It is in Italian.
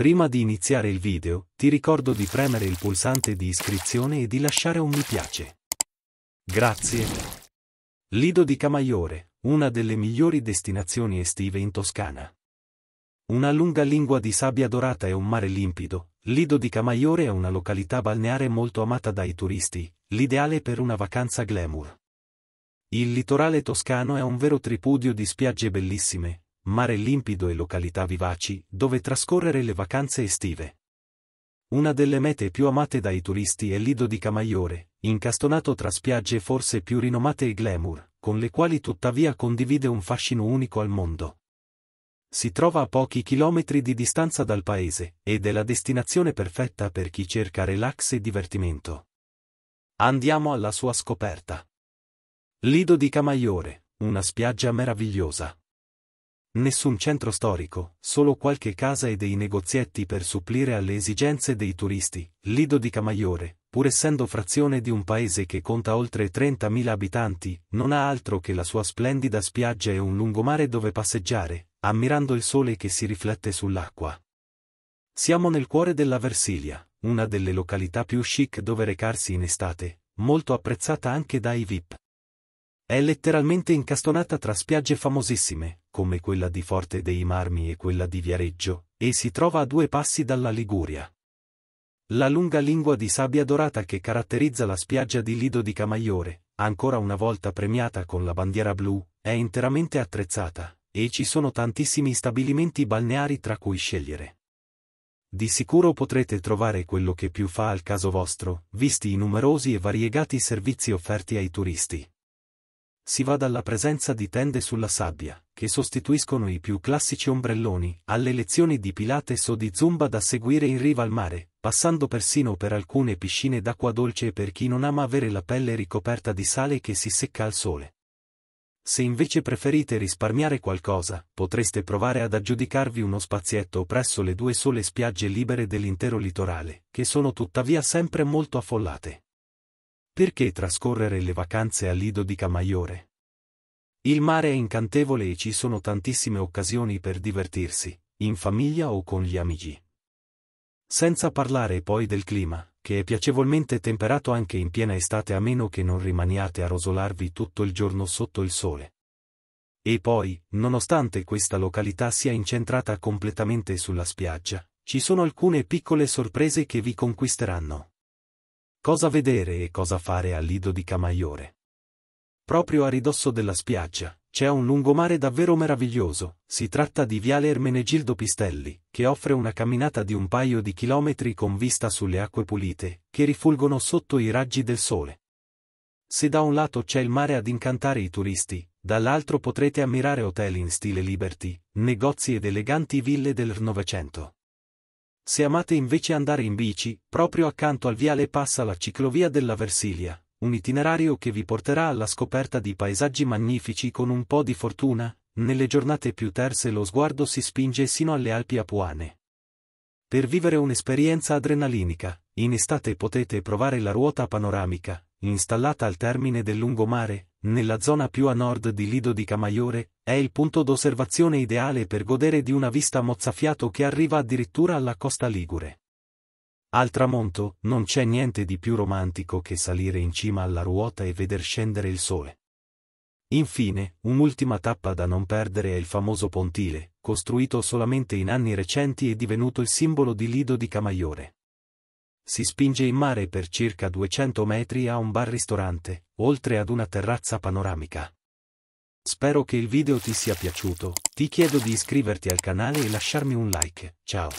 Prima di iniziare il video, ti ricordo di premere il pulsante di iscrizione e di lasciare un mi piace. Grazie. Lido di Camaiore, una delle migliori destinazioni estive in Toscana. Una lunga lingua di sabbia dorata e un mare limpido, Lido di Camaiore è una località balneare molto amata dai turisti, l'ideale per una vacanza glamour. Il litorale toscano è un vero tripudio di spiagge bellissime, mare limpido e località vivaci dove trascorrere le vacanze estive. Una delle mete più amate dai turisti è l'ido di Camaiore, incastonato tra spiagge forse più rinomate e glamour, con le quali tuttavia condivide un fascino unico al mondo. Si trova a pochi chilometri di distanza dal paese, ed è la destinazione perfetta per chi cerca relax e divertimento. Andiamo alla sua scoperta. Lido di Camaiore, una spiaggia meravigliosa. Nessun centro storico, solo qualche casa e dei negozietti per supplire alle esigenze dei turisti. Lido di Camaiore, pur essendo frazione di un paese che conta oltre 30.000 abitanti, non ha altro che la sua splendida spiaggia e un lungomare dove passeggiare, ammirando il sole che si riflette sull'acqua. Siamo nel cuore della Versilia, una delle località più chic dove recarsi in estate, molto apprezzata anche dai VIP. È letteralmente incastonata tra spiagge famosissime, come quella di Forte dei Marmi e quella di Viareggio, e si trova a due passi dalla Liguria. La lunga lingua di sabbia dorata che caratterizza la spiaggia di Lido di Camaiore, ancora una volta premiata con la bandiera blu, è interamente attrezzata, e ci sono tantissimi stabilimenti balneari tra cui scegliere. Di sicuro potrete trovare quello che più fa al caso vostro, visti i numerosi e variegati servizi offerti ai turisti si va dalla presenza di tende sulla sabbia, che sostituiscono i più classici ombrelloni, alle lezioni di Pilates o di Zumba da seguire in riva al mare, passando persino per alcune piscine d'acqua dolce per chi non ama avere la pelle ricoperta di sale che si secca al sole. Se invece preferite risparmiare qualcosa, potreste provare ad aggiudicarvi uno spazietto presso le due sole spiagge libere dell'intero litorale, che sono tuttavia sempre molto affollate. Perché trascorrere le vacanze a Lido di Camaiore? Il mare è incantevole e ci sono tantissime occasioni per divertirsi, in famiglia o con gli amici. Senza parlare poi del clima, che è piacevolmente temperato anche in piena estate a meno che non rimaniate a rosolarvi tutto il giorno sotto il sole. E poi, nonostante questa località sia incentrata completamente sulla spiaggia, ci sono alcune piccole sorprese che vi conquisteranno. Cosa vedere e cosa fare al lido di Camaiore. Proprio a ridosso della spiaggia, c'è un lungomare davvero meraviglioso, si tratta di Viale Ermenegildo Pistelli, che offre una camminata di un paio di chilometri con vista sulle acque pulite, che rifulgono sotto i raggi del sole. Se da un lato c'è il mare ad incantare i turisti, dall'altro potrete ammirare hotel in stile Liberty, negozi ed eleganti ville del Novecento. Se amate invece andare in bici, proprio accanto al viale passa la ciclovia della Versilia, un itinerario che vi porterà alla scoperta di paesaggi magnifici con un po' di fortuna, nelle giornate più terse lo sguardo si spinge sino alle Alpi Apuane. Per vivere un'esperienza adrenalinica, in estate potete provare la ruota panoramica, installata al termine del lungomare, nella zona più a nord di Lido di Camaiore, è il punto d'osservazione ideale per godere di una vista mozzafiato che arriva addirittura alla costa ligure. Al tramonto, non c'è niente di più romantico che salire in cima alla ruota e veder scendere il sole. Infine, un'ultima tappa da non perdere è il famoso pontile, costruito solamente in anni recenti e divenuto il simbolo di Lido di Camaiore si spinge in mare per circa 200 metri a un bar-ristorante, oltre ad una terrazza panoramica. Spero che il video ti sia piaciuto, ti chiedo di iscriverti al canale e lasciarmi un like, ciao!